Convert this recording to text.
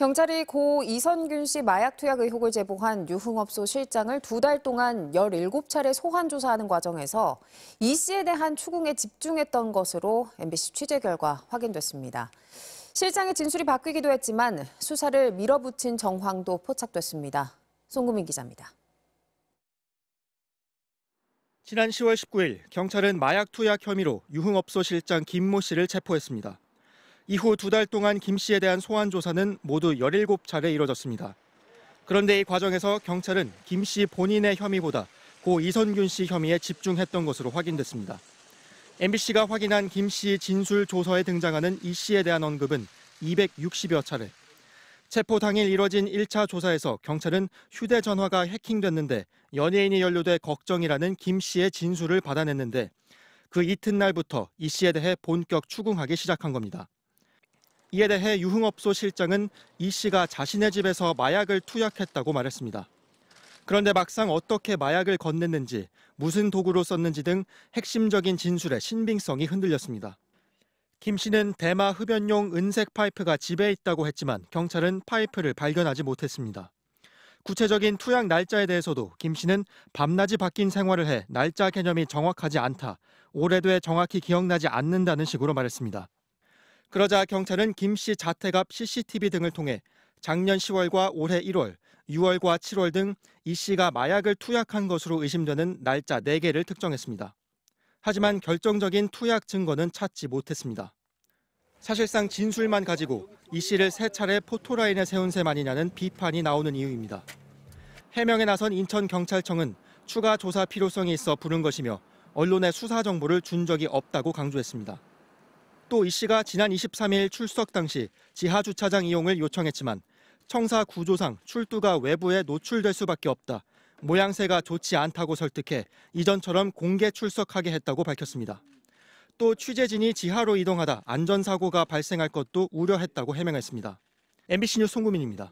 경찰이 고 이선균 씨 마약 투약 의혹을 제보한 유흥업소 실장을 두 달 동안 17차례 소환 조사하는 과정에서 이 씨에 대한 추궁에 집중했던 것으로 MBC 취재 결과 확인됐습니다. 실장의 진술이 바뀌기도 했지만 수사를 밀어붙인 정황도 포착됐습니다. 송금인 기자입니다. 지난 10월 19일 경찰은 마약 투약 혐의로 유흥업소 실장 김모 씨를 체포했습니다. 이후 두 달 동안 김 씨에 대한 소환 조사는 모두 17차례 이뤄졌습니다. 그런데 이 과정에서 경찰은 김 씨 본인의 혐의보다 고 이선균 씨 혐의에 집중했던 것으로 확인됐습니다. MBC가 확인한 김 씨 진술 조서에 등장하는 이 씨에 대한 언급은 260여 차례. 체포 당일 이뤄진 1차 조사에서 경찰은 휴대전화가 해킹됐는데 연예인이 연루돼 걱정이라는 김 씨의 진술을 받아냈는데 그 이튿날부터 이 씨에 대해 본격 추궁하기 시작한 겁니다. 이에 대해 유흥업소 실장은 이 씨가 자신의 집에서 마약을 투약했다고 말했습니다. 그런데 막상 어떻게 마약을 건넸는지, 무슨 도구로 썼는지 등 핵심적인 진술의 신빙성이 흔들렸습니다. 김 씨는 대마 흡연용 은색 파이프가 집에 있다고 했지만 경찰은 파이프를 발견하지 못했습니다. 구체적인 투약 날짜에 대해서도 김 씨는 밤낮이 바뀐 생활을 해 날짜 개념이 정확하지 않다. 올해도에 정확히 기억나지 않는다는 식으로 말했습니다. 그러자 경찰은 김 씨 자택 앞 CCTV 등을 통해 작년 10월과 올해 1월, 6월과 7월 등 이 씨가 마약을 투약한 것으로 의심되는 날짜 4개를 특정했습니다. 하지만 결정적인 투약 증거는 찾지 못했습니다. 사실상 진술만 가지고 이 씨를 세 차례 포토라인에 세운 셈 아니냐는 비판이 나오는 이유입니다. 해명에 나선 인천경찰청은 추가 조사 필요성이 있어 부른 것이며 언론에 수사 정보를 준 적이 없다고 강조했습니다. 또이 씨가 지난 23일 출석 당시 지하 주차장 이용을 요청했지만 청사 구조상 출두가 외부에 노출될 수밖에 없다. 모양새가 좋지 않다고 설득해 이전처럼 공개 출석하게 했다고 밝혔습니다. 또 취재진이 지하로 이동하다 안전사고가 발생할 것도 우려했다고 해명했습니다. MBC 뉴스 송구민입니다.